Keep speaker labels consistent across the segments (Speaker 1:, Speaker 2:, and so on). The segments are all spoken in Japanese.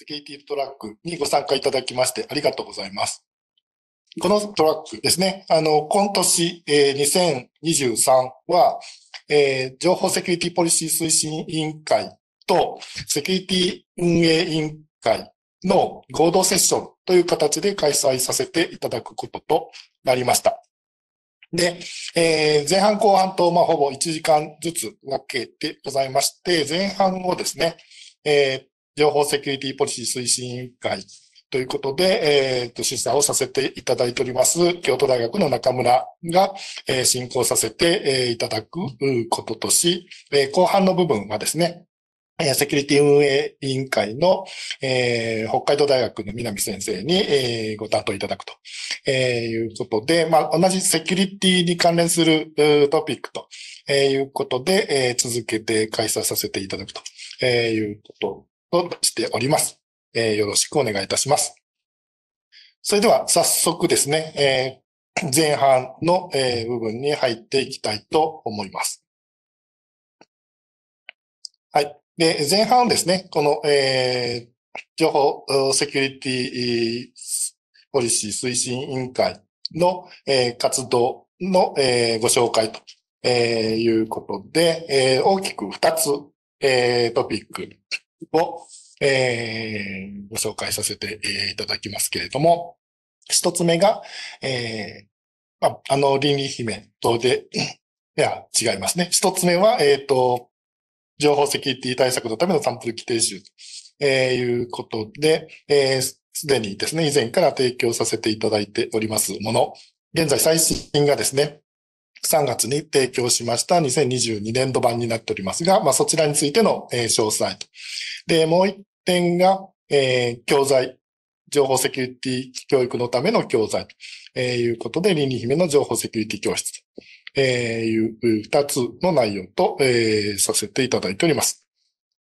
Speaker 1: セキュリティトラックにご参加いただきましてありがとうございます。このトラックですね、あの、今年、え2023は、えー、情報セキュリティポリシー推進委員会とセキュリティ運営委員会の合同セッションという形で開催させていただくこととなりました。で、えー、前半後半と、まあ、ほぼ1時間ずつ分けてございまして、前半をですね、えー、情報セキュリティポリシー推進委員会ということで、えっ、ー、と、審査をさせていただいております、京都大学の中村が、えー、進行させて、えー、いただくこととし、えー、後半の部分はですね、セキュリティ運営委員会の、えー、北海道大学の南先生に、えー、ご担当いただくと、えー、いうことで、まあ、同じセキュリティに関連するトピックと、えー、いうことで、えー、続けて開催させていただくと、えー、いうこととしております。えー、よろしくお願いいたします。それでは早速ですね、えー、前半の、えー、部分に入っていきたいと思います。はい。で、前半ですね、この、えー、情報セキュリティポリシー推進委員会の、えー、活動の、えー、ご紹介と、えー、いうことで、えー、大きく2つ、えー、トピックを、えー、ご紹介させていただきますけれども、一つ目が、えー、ああの、倫理姫とで、いや、違いますね。一つ目は、えっ、ー、と、情報セキュリティ対策のためのサンプル規定集ということで、えーすでにですね、以前から提供させていただいておりますもの。現在最新がですね、3月に提供しました2022年度版になっておりますが、まあ、そちらについての、えー、詳細と。で、もう一点が、えー、教材、情報セキュリティ教育のための教材ということで、リニ姫の情報セキュリティ教室という二つの内容と、えー、させていただいております。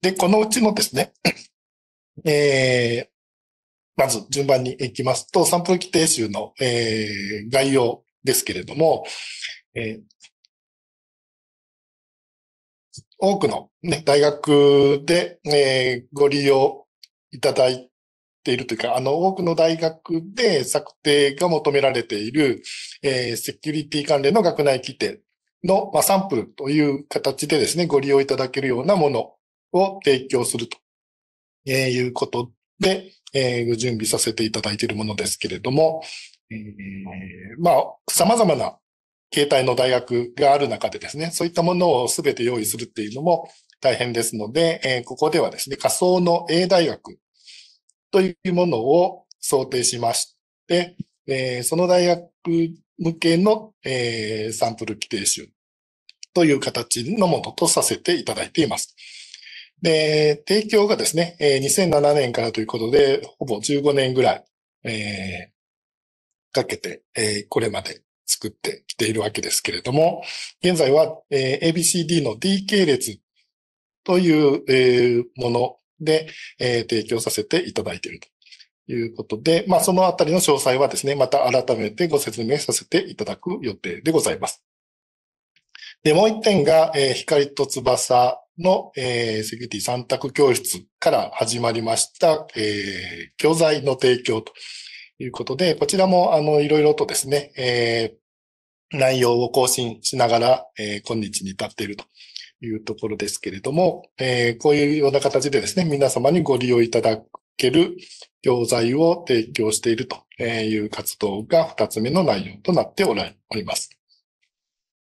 Speaker 1: で、このうちのですね、えー、まず順番に行きますと、サンプル規定集の、えー、概要ですけれども、えー、多くの、ね、大学で、えー、ご利用いただいているというか、あの、多くの大学で策定が求められている、えー、セキュリティ関連の学内規定の、まあ、サンプルという形でですね、ご利用いただけるようなものを提供すると、えー、いうことで、えー、準備させていただいているものですけれども、えー、まあ、様々な携帯の大学がある中でですね、そういったものをすべて用意するっていうのも大変ですので、えー、ここではですね、仮想の A 大学というものを想定しまして、えー、その大学向けの、えー、サンプル規定集という形のものとさせていただいています。で、提供がですね、2007年からということで、ほぼ15年ぐらい、えー、かけて、えー、これまで作ってきているわけですけれども、現在は、えー、ABCD の D 系列という、えー、もので、えー、提供させていただいているということで、まあ、そのあたりの詳細はですね、また改めてご説明させていただく予定でございます。で、もう一点が、えー、光と翼の、えー、セキュリティ三択教室から始まりました、えー、教材の提供ということで、こちらも、あの、いろいろとですね、えー、内容を更新しながら、えー、今日に至っているというところですけれども、えー、こういうような形でですね、皆様にご利用いただける教材を提供しているという活動が2つ目の内容となっております。